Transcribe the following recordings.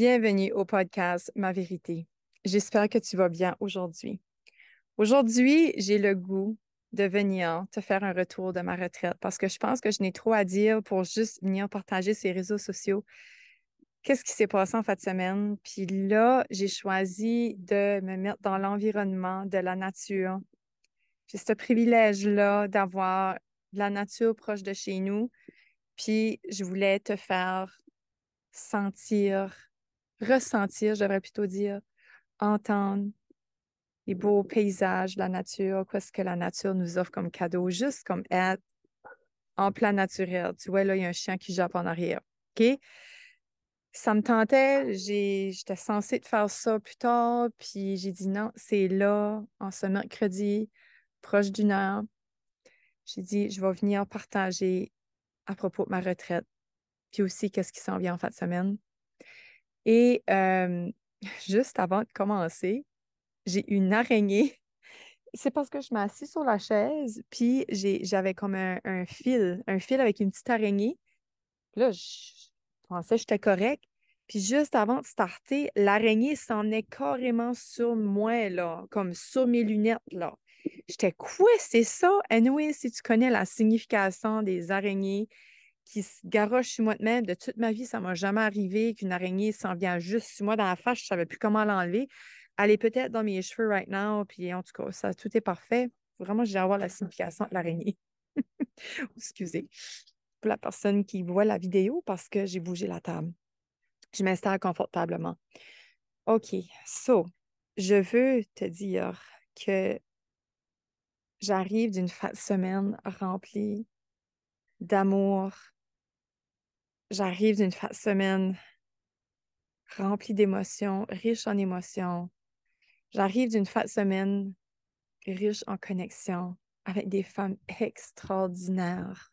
Bienvenue au podcast Ma vérité. J'espère que tu vas bien aujourd'hui. Aujourd'hui, j'ai le goût de venir te faire un retour de ma retraite parce que je pense que je n'ai trop à dire pour juste venir partager ces réseaux sociaux. Qu'est-ce qui s'est passé en fin de semaine? Puis là, j'ai choisi de me mettre dans l'environnement de la nature. J'ai ce privilège-là d'avoir la nature proche de chez nous. Puis je voulais te faire sentir ressentir, je plutôt dire, entendre les beaux paysages, la nature, qu'est-ce que la nature nous offre comme cadeau, juste comme être en plein naturel. Tu vois, là, il y a un chien qui jappe en arrière. OK? Ça me tentait, j'étais censée de faire ça plus tard, puis j'ai dit non, c'est là, en ce mercredi, proche d'une heure. J'ai dit, je vais venir partager à propos de ma retraite, puis aussi qu'est-ce qui s'en vient en fin de semaine. Et juste avant de commencer, j'ai une araignée. C'est parce que je m'assis sur la chaise, puis j'avais comme un, fil, un fil avec une petite araignée. Là, je pensais que j'étais correcte. Puis juste avant de starter, l'araignée s'en est carrément sur moi, là, comme sur mes lunettes, là. J'étais quoi, c'est ça? Anyway, si tu connais la signification des araignées, qui se garoche sur moi de même. De toute ma vie, ça ne m'a jamais arrivé qu'une araignée s'en vient juste sur moi dans la face. Je ne savais plus comment l'enlever. Elle est peut-être dans mes cheveux right now. Puis en tout cas, ça, tout est parfait. Vraiment, j'ai avoir la signification de l'araignée. Excusez. Pour la personne qui voit la vidéo, parce que j'ai bougé la table. Je m'installe confortablement. OK. So, je veux te dire que j'arrive d'une semaine remplie d'amour, j'arrive d'une semaine remplie d'émotions, riche en émotions. J'arrive d'une semaine riche en connexions avec des femmes extraordinaires.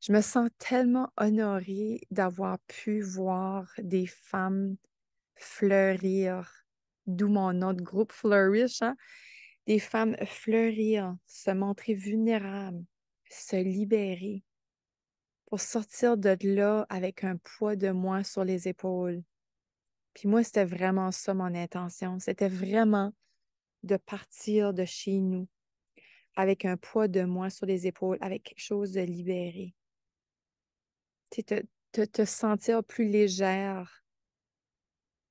Je me sens tellement honorée d'avoir pu voir des femmes fleurir, d'où mon nom de groupe Flourish, hein. des femmes fleurir, se montrer vulnérables, se libérer pour sortir de là avec un poids de moins sur les épaules. Puis moi, c'était vraiment ça mon intention. C'était vraiment de partir de chez nous avec un poids de moins sur les épaules, avec quelque chose de libéré. Tu te, te, sentir plus légère,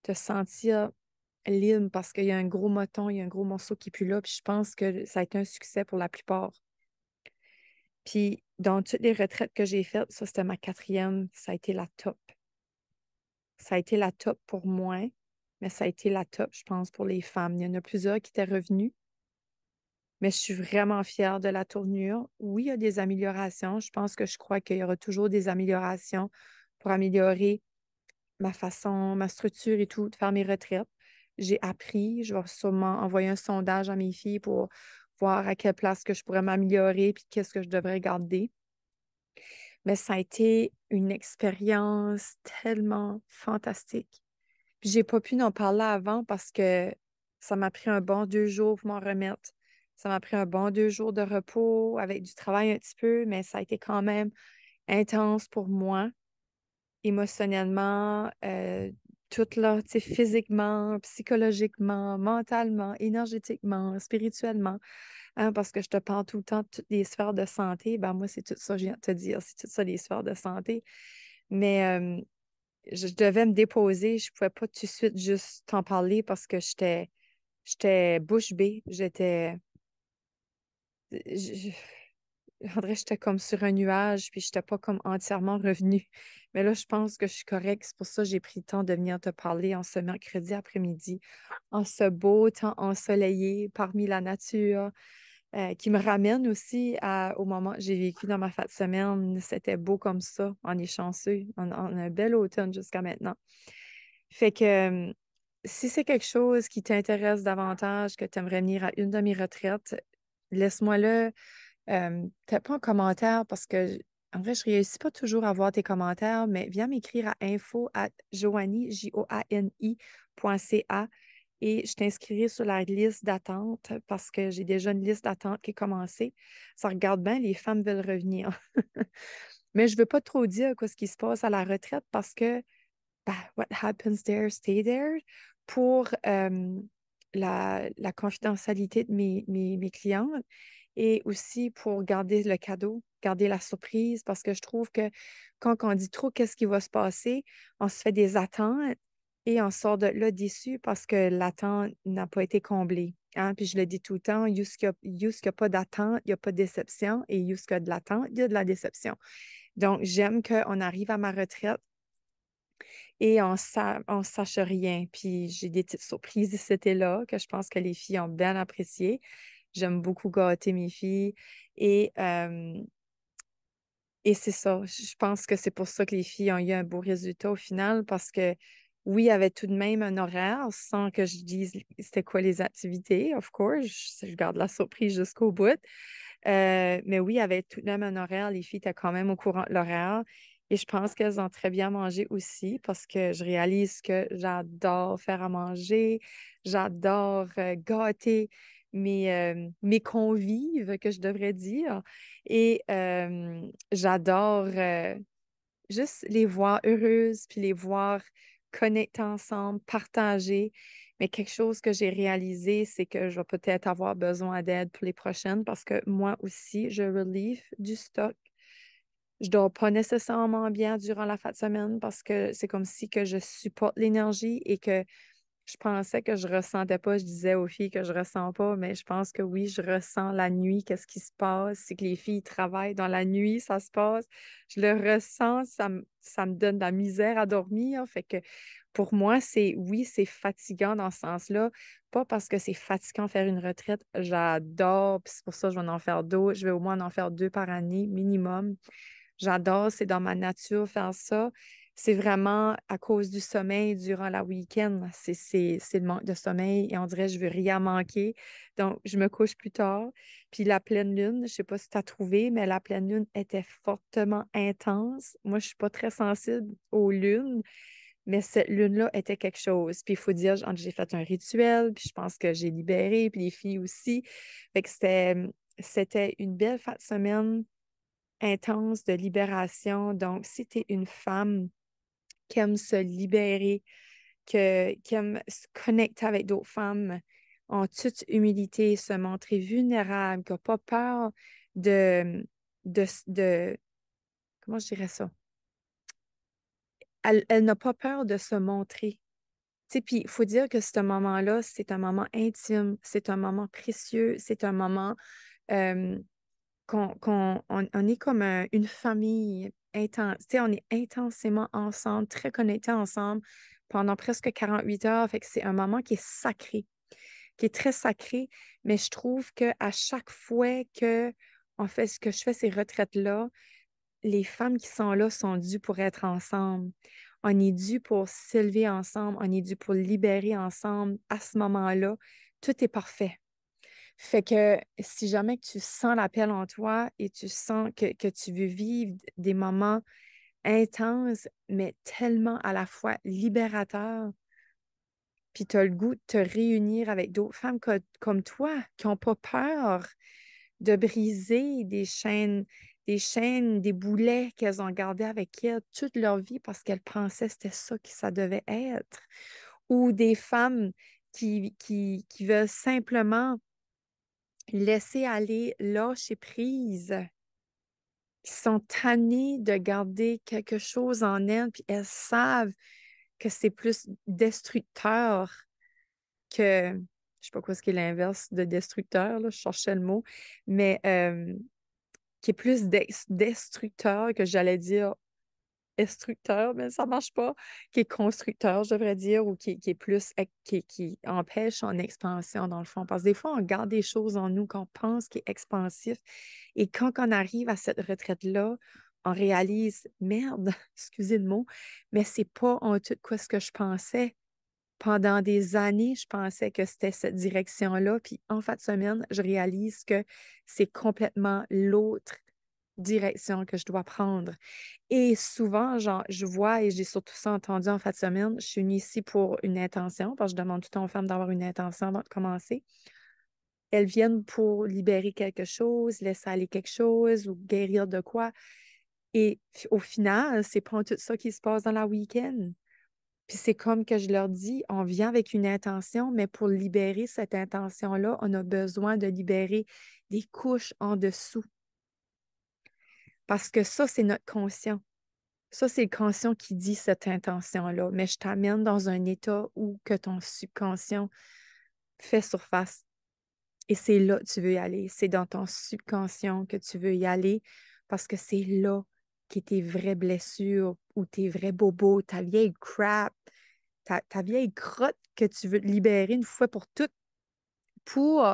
te sentir libre parce qu'il y a un gros mouton, il y a un gros morceau qui pue là, puis je pense que ça a été un succès pour la plupart. Puis dans toutes les retraites que j'ai faites, ça c'était ma quatrième, ça a été la top. Ça a été la top pour moi, mais ça a été la top, je pense, pour les femmes. Il y en a plusieurs qui étaient revenues, mais je suis vraiment fière de la tournure. Oui, il y a des améliorations. Je pense que je crois qu'il y aura toujours des améliorations pour améliorer ma façon, ma structure et tout, de faire mes retraites. J'ai appris, je vais sûrement envoyer un sondage à mes filles pour voir à quelle place que je pourrais m'améliorer puis qu'est-ce que je devrais garder. Mais ça a été une expérience tellement fantastique. Puis j'ai pas pu en parler avant parce que ça m'a pris un bon deux jours pour m'en remettre. Ça m'a pris un bon deux jours de repos avec du travail un petit peu, mais ça a été quand même intense pour moi émotionnellement, euh, tout, là, tu sais, physiquement, psychologiquement, mentalement, énergétiquement, spirituellement, hein, parce que je te parle tout le temps de toutes les sphères de santé. Ben, moi, c'est tout ça, que je viens de te dire, c'est tout ça, les sphères de santé. Mais je devais me déposer, je ne pouvais pas tout de suite juste t'en parler parce que j'étais, j'étais bouche bée, j'étais. André, j'étais comme sur un nuage, puis je n'étais pas comme entièrement revenue. Mais là, je pense que je suis correcte. C'est pour ça que j'ai pris le temps de venir te parler en ce mercredi après-midi, en ce beau temps ensoleillé parmi la nature, euh, qui me ramène aussi au moment que j'ai vécu dans ma fin de semaine. C'était beau comme ça. On est chanceux. On, a un bel automne jusqu'à maintenant. Fait que euh, si c'est quelque chose qui t'intéresse davantage, que tu aimerais venir à une de mes retraites, laisse-moi le peut-être pas un commentaire parce que, en vrai, je réussis pas toujours à voir tes commentaires, mais viens m'écrire à info à joanie, o a n et je t'inscrirai sur la liste d'attente parce que j'ai déjà une liste d'attente qui est commencée. Ça regarde bien, les femmes veulent revenir. mais je veux pas trop dire quoi ce qui se passe à la retraite parce que bah, what happens there, stay there. Pour la, confidentialité de mes, mes, mes clientes, et aussi pour garder le cadeau, garder la surprise, parce que je trouve que quand on dit trop qu'est-ce qui va se passer, on se fait des attentes et on sort de là déçu parce que l'attente n'a pas été comblée. Hein. Puis je le dis tout le temps, n'y a pas d'attente, il n'y a pas de déception, et a de l'attente, il y a de la déception. Donc, j'aime qu'on arrive à ma retraite et on ne sache rien. Puis j'ai des petites surprises c'était là que je pense que les filles ont bien appréciées. J'aime beaucoup gâter mes filles. Et, et c'est ça. Je pense que c'est pour ça que les filles ont eu un beau résultat au final parce que oui, il y avait tout de même un horaire sans que je dise c'était quoi les activités, of course. Je, garde la surprise jusqu'au bout. mais oui, il y avait tout de même un horaire. Les filles étaient quand même au courant de l'horaire. Et je pense qu'elles ont très bien mangé aussi parce que je réalise que j'adore faire à manger, j'adore gâter mes, euh, mes convives, que je devrais dire. Et euh, j'adore euh, juste les voir heureuses, puis les voir connectées ensemble, partager. Mais quelque chose que j'ai réalisé, c'est que je vais peut-être avoir besoin d'aide pour les prochaines parce que moi aussi, je relief du stock. Je dors pas nécessairement bien durant la fin de semaine parce que c'est comme si que je supporte l'énergie et que je pensais que je ressentais pas, je disais aux filles que je ressens pas, mais je pense que oui, je ressens la nuit, qu'est-ce qui se passe, c'est que les filles travaillent dans la nuit, ça se passe, je le ressens, ça, me donne de la misère à dormir, hein, fait que pour moi, c'est oui, c'est fatigant dans ce sens-là, pas parce que c'est fatigant faire une retraite, j'adore, puis c'est pour ça que je vais en faire deux, je vais au moins en faire deux par année minimum, j'adore, c'est dans ma nature faire ça, c'est vraiment à cause du sommeil durant la week-end. C'est le manque de sommeil et on dirait je veux rien manquer. Donc, je me couche plus tard. Puis la pleine lune, je ne sais pas si tu as trouvé, mais la pleine lune était fortement intense. Moi, je ne suis pas très sensible aux lunes, mais cette lune-là était quelque chose. Puis il faut dire, j'ai fait un rituel, puis je pense que j'ai libéré, puis les filles aussi. Fait que c'était mmh, une belle fin de semaine intense de libération. Donc, si tu es une femme qui se libérer, que, qui se connecter avec d'autres femmes en toute humilité, se montrer vulnérable, qui n'ont pas peur de, de, Comment je dirais ça? Elle, n'a pas peur de se montrer. Puis il faut dire que ce moment-là, c'est un moment intime, c'est un moment précieux, c'est un moment euh, qu'on on, est comme euh, une famille on est intensément ensemble, très connectés ensemble pendant presque 48 heures. Fait que c'est un moment qui est sacré, qui est très sacré. Mais je trouve qu'à chaque fois que on fait ce que je fais, ces retraites-là, les femmes qui sont là sont dues pour être ensemble. On est dû pour s'élever ensemble, on est dû pour libérer ensemble à ce moment-là. Tout est parfait. Fait que si jamais tu sens l'appel en toi et tu sens que, tu veux vivre des moments intenses, mais tellement à la fois libérateurs, puis tu as le goût de te réunir avec d'autres femmes comme toi qui n'ont pas peur de briser des chaînes, des chaînes, des boulets qu'elles ont gardés avec elles toute leur vie parce qu'elles pensaient que c'était ça que ça devait être. Ou des femmes qui, qui, qui veulent simplement laisser aller, lâcher prise, qui sont tannées de garder quelque chose en elles, puis elles savent que c'est plus destructeur que, je sais pas quoi ce qui est l'inverse de destructeur, je cherchais le mot, mais euh, qui est plus destructeur que j'allais dire instructeur, mais ça ne marche pas, qui est constructeur, je devrais dire, ou qui, qui est plus, qui, qui, empêche en expansion, dans le fond. Parce que des fois, on garde des choses en nous qu'on pense qui est expansif. Et quand on arrive à cette retraite-là, on réalise, merde, excusez le mot, mais c'est pas en tout quoi ce que je pensais. Pendant des années, je pensais que c'était cette direction-là. Puis en fin de semaine, je réalise que c'est complètement l'autre direction que je dois prendre. Et souvent, je vois et j'ai surtout ça entendu en fin de semaine, je suis venue ici pour une intention, parce que je demande tout le temps aux femmes d'avoir une intention avant de commencer. Elles viennent pour libérer quelque chose, laisser aller quelque chose ou guérir de quoi. Et au final, c'est pas tout ça qui se passe dans la week-end. Puis c'est comme que je leur dis, on vient avec une intention, mais pour libérer cette intention-là, on a besoin de libérer des couches en dessous parce que ça, c'est notre conscient. Ça, c'est le conscient qui dit cette intention-là. Mais je t'amène dans un état où que ton subconscient fait surface. Et c'est là que tu veux y aller. C'est dans ton subconscient que tu veux y aller parce que c'est là qu'est tes vraies blessures ou tes vrais bobos, ta vieille crap, ta, vieille crotte que tu veux libérer une fois pour toutes pour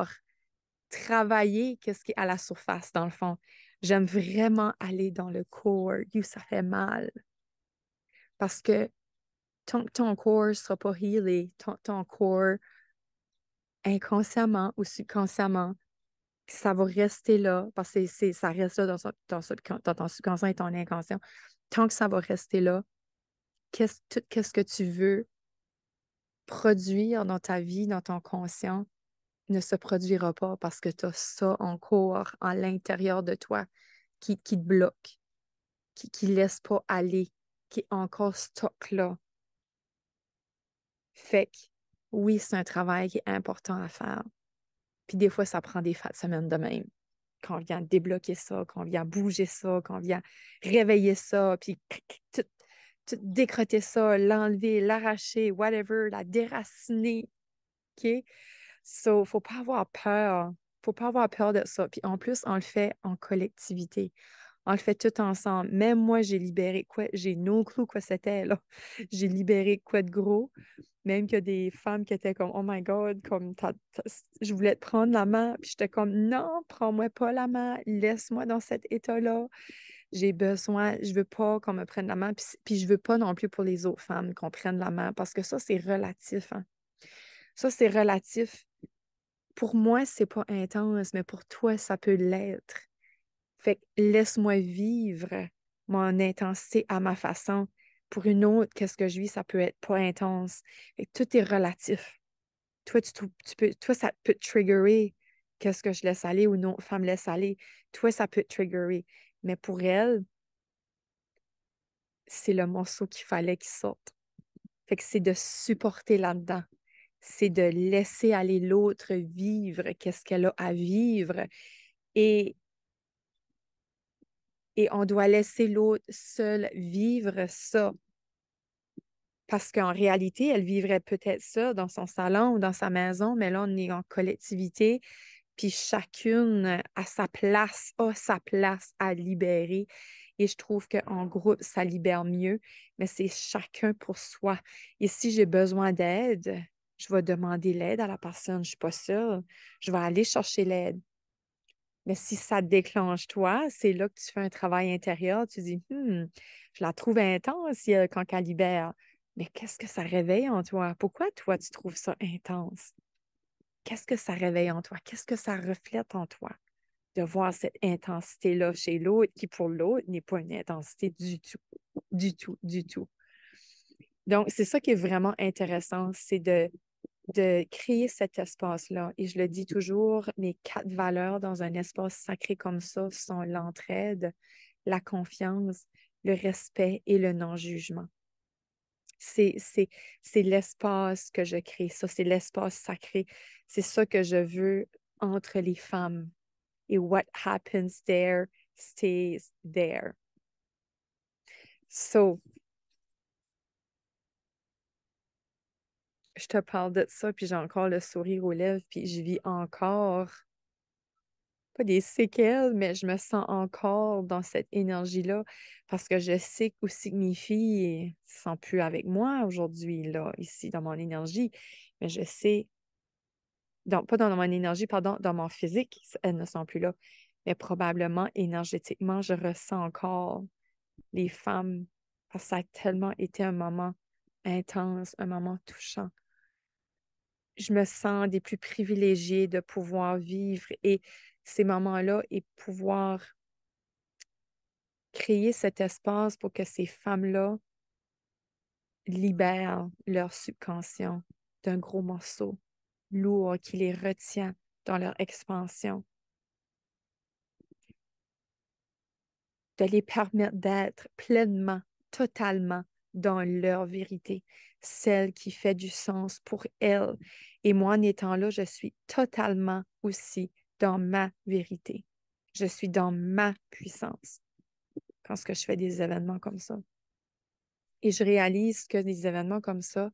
travailler qu'est-ce qui est à la surface, dans le fond. J'aime vraiment aller dans le corps. ça fait mal. Parce que tant que ton corps ne sera pas healé, tant que ton corps, inconsciemment ou subconsciemment, ça va rester là, parce que ça reste là dans, ton subconscient et ton inconscient. Tant que ça va rester là, qu'est-ce, qu'est-ce que tu veux produire dans ta vie, dans ton conscient, ne se produira pas parce que tu as ça encore à l'intérieur de toi qui, te bloque, qui ne laisse pas aller, qui est encore stock là. Fait que oui, c'est un travail qui est important à faire. Puis des fois, ça prend des semaines de même. Quand on vient débloquer ça, quand vient bouger ça, quand vient réveiller ça, puis tout, tout décrotter ça, l'enlever, l'arracher, whatever, la déraciner. OK? ne faut pas avoir peur. Faut pas avoir peur de ça. Puis en plus, on le fait en collectivité. On le fait tout ensemble. Même moi, j'ai libéré quoi? J'ai no clue quoi c'était, là. J'ai libéré quoi de gros. Même que des femmes qui étaient comme, oh my God, comme, je voulais te prendre la main. Puis j'étais comme, non, prends-moi pas la main. Laisse-moi dans cet état-là j'ai besoin, je veux pas qu'on me prenne la main, puis, puis je veux pas non plus pour les autres femmes qu'on prenne la main, parce que ça, c'est relatif. Hein. Ça, c'est relatif pour moi, c'est pas intense, mais pour toi, ça peut l'être. Fait laisse-moi vivre mon intensité à ma façon. Pour une autre, qu'est-ce que je vis, ça peut être pas intense. tout est relatif. Toi, tu, tu peux, toi, ça peut te triggerer qu'est-ce que je laisse aller ou non, femme laisse aller. Toi, ça peut te triggerer. Mais pour elle, c'est le morceau qu'il fallait qu'il sorte. Fait que c'est de supporter là-dedans c'est de laisser aller l'autre vivre qu'est-ce qu'elle a à vivre. Et, et on doit laisser l'autre seule vivre ça. Parce qu'en réalité, elle vivrait peut-être ça dans son salon ou dans sa maison, mais là, on est en collectivité, puis chacune a sa place, a sa place à libérer. Et je trouve qu'en groupe, ça libère mieux, mais c'est chacun pour soi. Et si j'ai besoin d'aide, je vais demander l'aide à la personne. Je ne suis pas sûre. Je vais aller chercher l'aide. Mais si ça te déclenche toi, c'est là que tu fais un travail intérieur. Tu dis, «Hmm, je la trouve intense quand elle libère. Mais qu'est-ce que ça réveille en toi? Pourquoi toi, tu trouves ça intense? Qu'est-ce que ça réveille en toi? Qu'est-ce que ça reflète en toi? De voir cette intensité-là chez l'autre qui, pour l'autre, n'est pas une intensité du tout, du tout, du tout. Donc, c'est ça qui est vraiment intéressant, c'est de, créer cet espace-là. Et je le dis toujours, mes quatre valeurs dans un espace sacré comme ça sont l'entraide, la confiance, le respect et le non-jugement. C'est l'espace que je crée, ça, c'est l'espace sacré. C'est ça que je veux entre les femmes. Et what happens there stays there. So, je te parle de ça, puis j'ai encore le sourire aux lèvres, puis je vis encore, pas des séquelles, mais je me sens encore dans cette énergie-là, parce que je sais où que mes filles sont plus avec moi aujourd'hui, là, ici, dans mon énergie, mais je sais, dans, pas dans mon énergie, pardon, dans mon physique, elles ne sont plus là, mais probablement énergétiquement, je ressens encore les femmes, parce que ça a tellement été un moment intense, un moment touchant, je me sens des plus privilégiés de pouvoir vivre et ces moments-là et pouvoir créer cet espace pour que ces femmes-là libèrent leur subconscient d'un gros morceau lourd qui les retient dans leur expansion. De les permettre d'être pleinement, totalement dans leur vérité celle qui fait du sens pour elle. Et moi, en étant là, je suis totalement aussi dans ma vérité. Je suis dans ma puissance quand que je fais des événements comme ça. Et je réalise que des événements comme ça,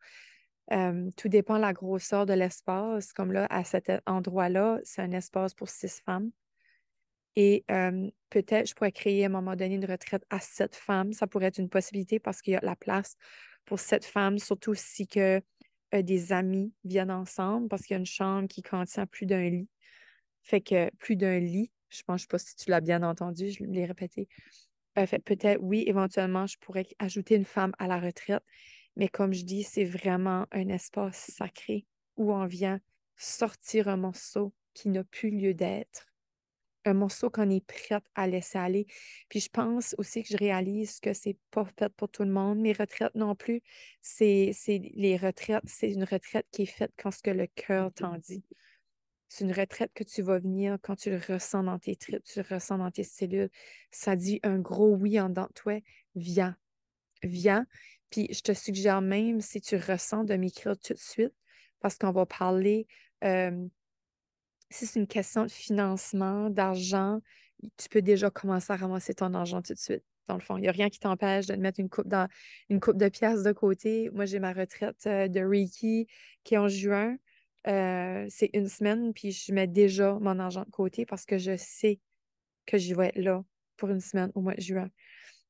tout dépend de la grosseur de l'espace. Comme là, à cet endroit-là, c'est un espace pour six femmes. Et peut-être je pourrais créer à un moment donné une retraite à sept femmes. Ça pourrait être une possibilité parce qu'il y a la place pour cette femme, surtout si que euh, des amis viennent ensemble parce qu'il y a une chambre qui contient plus d'un lit. Fait que plus d'un lit, je pense, je sais pas si tu l'as bien entendu, je l'ai répété. Euh, fait peut-être, oui, éventuellement, je pourrais ajouter une femme à la retraite, mais comme je dis, c'est vraiment un espace sacré où on vient sortir un morceau qui n'a plus lieu d'être un morceau qu'on est prête à laisser aller. Puis je pense aussi que je réalise que c'est pas fait pour tout le monde. Mes retraites non plus, c'est les retraites, c'est une retraite qui est faite quand ce que le cœur t'en dit. C'est une retraite que tu vas venir quand tu le ressens dans tes tripes, tu le ressens dans tes cellules. Ça dit un gros oui en dedans toi. Viens, viens. Puis je te suggère même, si tu ressens, de m'écrire tout de suite parce qu'on va parler euh, si c'est une question de financement, d'argent, tu peux déjà commencer à ramasser ton argent tout de suite. Dans le fond, il n'y a rien qui t'empêche de mettre une coupe, dans, une coupe de pièces de côté. Moi, j'ai ma retraite euh, de Reiki qui est en juin. Euh, c'est une semaine, puis je mets déjà mon argent de côté parce que je sais que je vais être là pour une semaine au mois de juin.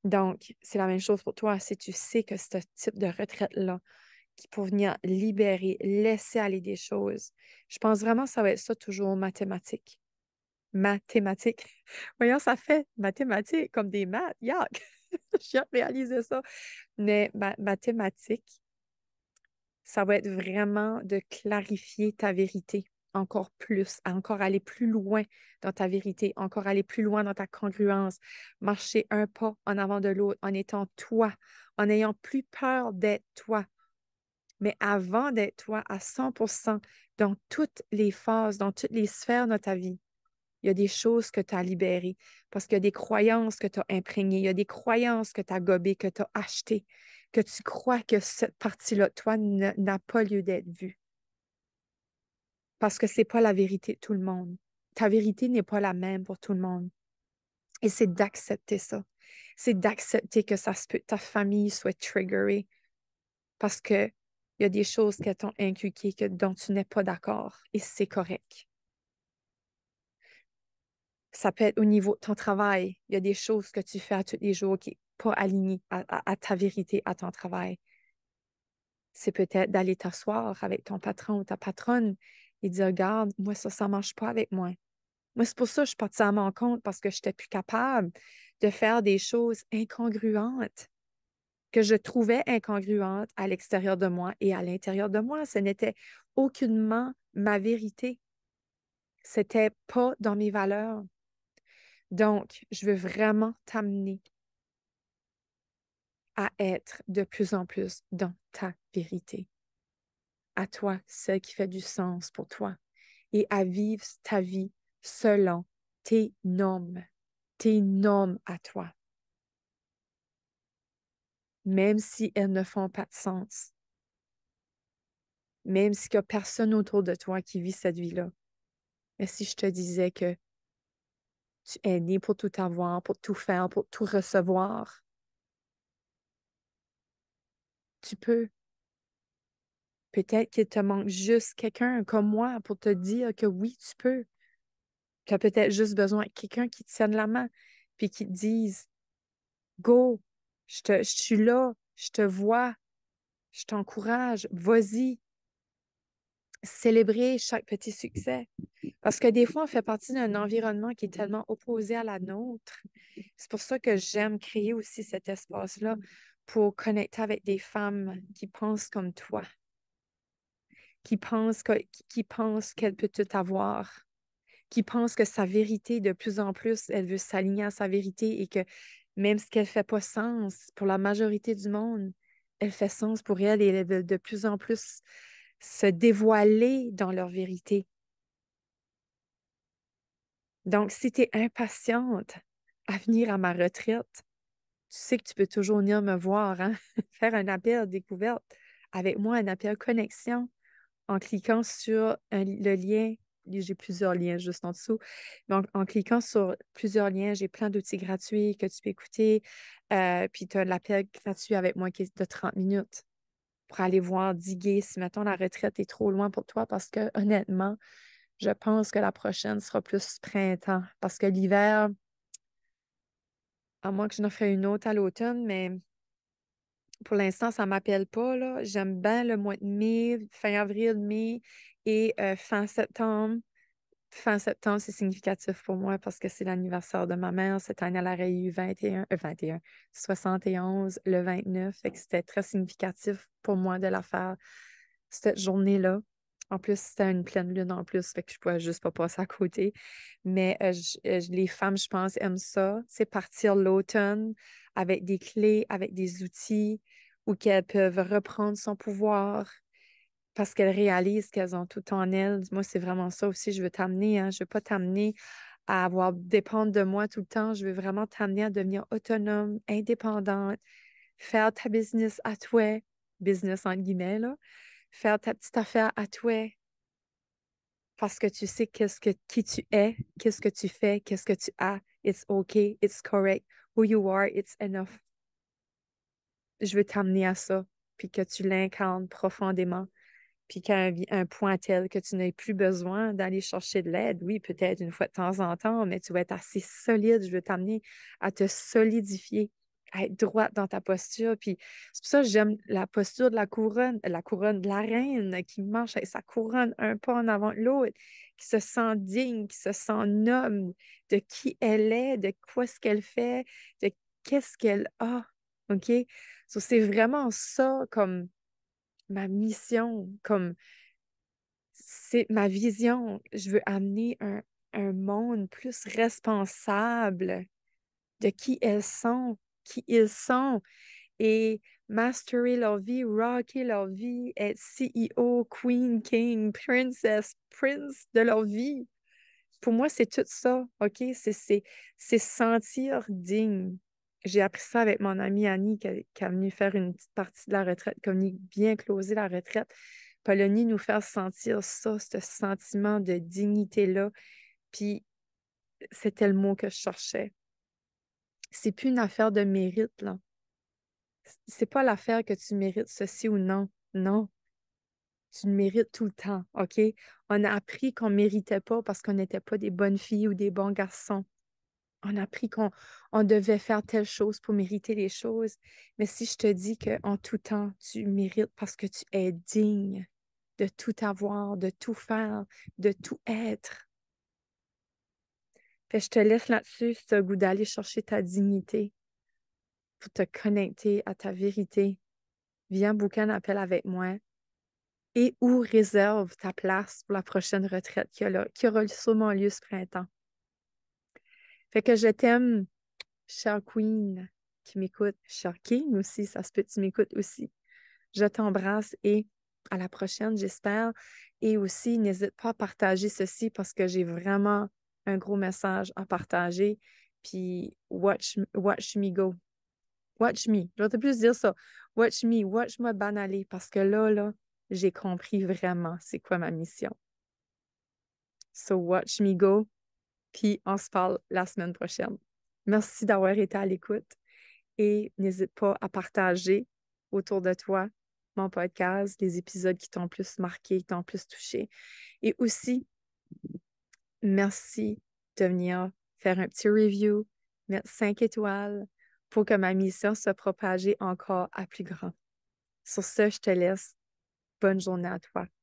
Donc, c'est la même chose pour toi. Si tu sais que ce type de retraite-là, pour venir libérer, laisser aller des choses. Je pense vraiment que ça va être ça toujours mathématique. Mathématique. Voyons, ça fait mathématique, comme des maths. Yuck! Je réalisé de ça. Mais mathématiques, mathématique, ça va être vraiment de clarifier ta vérité encore plus, encore aller plus loin dans ta vérité, encore aller plus loin dans ta congruence, marcher un pas en avant de l'autre en étant toi, en n'ayant plus peur d'être toi, mais avant d'être toi à 100% dans toutes les phases, dans toutes les sphères de ta vie, il y a des choses que tu as libérées parce qu'il y a des croyances que tu as imprégnées, il y a des croyances que tu as gobées, que tu as achetées, que tu crois que cette partie-là, toi, n'a pas lieu d'être vue. Parce que ce n'est pas la vérité de tout le monde. Ta vérité n'est pas la même pour tout le monde. Et c'est d'accepter ça. C'est d'accepter que ça se peut, ta famille soit triggerée parce que il y a des choses qu'elles t'ont inculquées dont tu n'es pas d'accord et c'est correct. Ça peut être au niveau de ton travail. Il y a des choses que tu fais à tous les jours qui sont pas alignées à, ta vérité, à ton travail. C'est peut-être d'aller t'asseoir avec ton patron ou ta patronne et dire Regarde, moi, ça, ça ne marche pas avec moi. Moi, c'est pour ça que je suis partie à mon compte parce que je n'étais plus capable de faire des choses incongruentes que je trouvais incongruente à l'extérieur de moi et à l'intérieur de moi. Ce n'était aucunement ma vérité. C'était pas dans mes valeurs. Donc, je veux vraiment t'amener à être de plus en plus dans ta vérité, à toi, ce qui fait du sens pour toi, et à vivre ta vie selon tes normes, tes normes à toi même si elles ne font pas de sens. Même s'il n'y a personne autour de toi qui vit cette vie-là. Mais si je te disais que tu es né pour tout avoir, pour tout faire, pour tout recevoir, tu peux. Peut-être qu'il te manque juste quelqu'un comme moi pour te dire que oui, tu peux. Tu as peut-être juste besoin de quelqu'un qui te tienne la main puis qui te dise Go, je, suis là, je te vois, je t'encourage, vas-y. Célébrer chaque petit succès. Parce que des fois, on fait partie d'un environnement qui est tellement opposé à la nôtre. C'est pour ça que j'aime créer aussi cet espace-là pour connecter avec des femmes qui pensent comme toi, qui pensent qu'elles qui qu'elle peut tout avoir, qui pensent que sa vérité, de plus en plus, elle veut s'aligner à sa vérité et que même ce qu'elle ne fait pas sens pour la majorité du monde, elle fait sens pour elle et elle veut de plus en plus se dévoiler dans leur vérité. Donc, si tu es impatiente à venir à ma retraite, tu sais que tu peux toujours venir me voir, hein, faire un appel découverte avec moi, un appel connexion en cliquant sur le lien j'ai plusieurs liens juste en dessous. Donc, en cliquant sur plusieurs liens, j'ai plein d'outils gratuits que tu peux écouter. Euh, puis tu as l'appel gratuit avec moi qui est de 30 minutes pour aller voir, diguer si, mettons, la retraite est trop loin pour toi parce que, honnêtement, je pense que la prochaine sera plus printemps parce que l'hiver, à moins que je n'en ferai une autre à l'automne, mais pour l'instant, ça ne m'appelle pas. J'aime bien le mois de mai, fin avril, mai, et euh, fin septembre, fin septembre, c'est significatif pour moi parce que c'est l'anniversaire de ma mère. Cette année, elle a eu 21, 21 71, le 29. Fait c'était très significatif pour moi de la faire cette journée-là. En plus, c'était une pleine lune en plus, fait que je pouvais juste pas passer à côté. Mais euh, euh, les femmes, je pense, aiment ça. C'est partir l'automne avec des clés, avec des outils, où qu'elles peuvent reprendre son pouvoir, parce qu'elles réalisent qu'elles ont tout en elles. Moi, c'est vraiment ça aussi. Je veux t'amener. Hein. Je ne veux pas t'amener à avoir dépendre de moi tout le temps. Je veux vraiment t'amener à devenir autonome, indépendante, faire ta business à toi, business entre guillemets, là. faire ta petite affaire à toi. Parce que tu sais quest que, qui tu es, qu'est-ce que tu fais, qu'est-ce que tu as. It's okay, it's correct. Who you are, it's enough. Je veux t'amener à ça, puis que tu l'incarnes profondément puis qu'à un, point tel que tu n'aies plus besoin d'aller chercher de l'aide, oui, peut-être une fois de temps en temps, mais tu vas être assez solide. Je veux t'amener à te solidifier, à être droite dans ta posture. Puis c'est pour ça que j'aime la posture de la couronne, la couronne de la reine qui marche avec sa couronne un pas en avant l'autre, qui se sent digne, qui se sent nomme de qui elle est, de quoi ce qu'elle fait, de qu'est-ce qu'elle a. OK? c'est vraiment ça comme ma mission, comme c'est ma vision. Je veux amener un, monde plus responsable de qui elles sont, qui ils sont, et masterer leur vie, rocker leur vie, être CEO, Queen, King, Princess, Prince de leur vie. Pour moi, c'est tout ça, OK? C'est sentir digne, j'ai appris ça avec mon amie Annie qui est venue faire une petite partie de la retraite, qui a venu bien closer la retraite. Polonie nous faire sentir ça, ce sentiment de dignité-là. Puis c'était le mot que je cherchais. C'est plus une affaire de mérite, là. C'est pas l'affaire que tu mérites ceci ou non. Non. Tu le mérites tout le temps, OK? On a appris qu'on ne méritait pas parce qu'on n'était pas des bonnes filles ou des bons garçons on a appris qu'on devait faire telle chose pour mériter les choses. Mais si je te dis qu'en tout temps, tu mérites parce que tu es digne de tout avoir, de tout faire, de tout être. je te laisse là-dessus, ce goût d'aller chercher ta dignité pour te connecter à ta vérité. Viens bouquin appel avec moi et où réserve ta place pour la prochaine retraite qui qui aura sûrement lieu ce printemps. Fait que je t'aime, chère Queen qui m'écoute, chère King aussi, ça se peut tu m'écoutes aussi. Je t'embrasse et à la prochaine, j'espère. Et aussi, n'hésite pas à partager ceci parce que j'ai vraiment un gros message à partager. Puis, watch, watch me go. Watch me. Je vais te plus dire ça. Watch me. Watch me banaler parce que là, là, j'ai compris vraiment c'est quoi ma mission. So, watch me go. Puis on se parle la semaine prochaine. Merci d'avoir été à l'écoute et n'hésite pas à partager autour de toi mon podcast, les épisodes qui t'ont plus marqué, qui t'ont plus touché. Et aussi, merci de venir faire un petit review, mettre cinq étoiles pour que ma mission se propage encore à plus grand. Sur ce, je te laisse. Bonne journée à toi.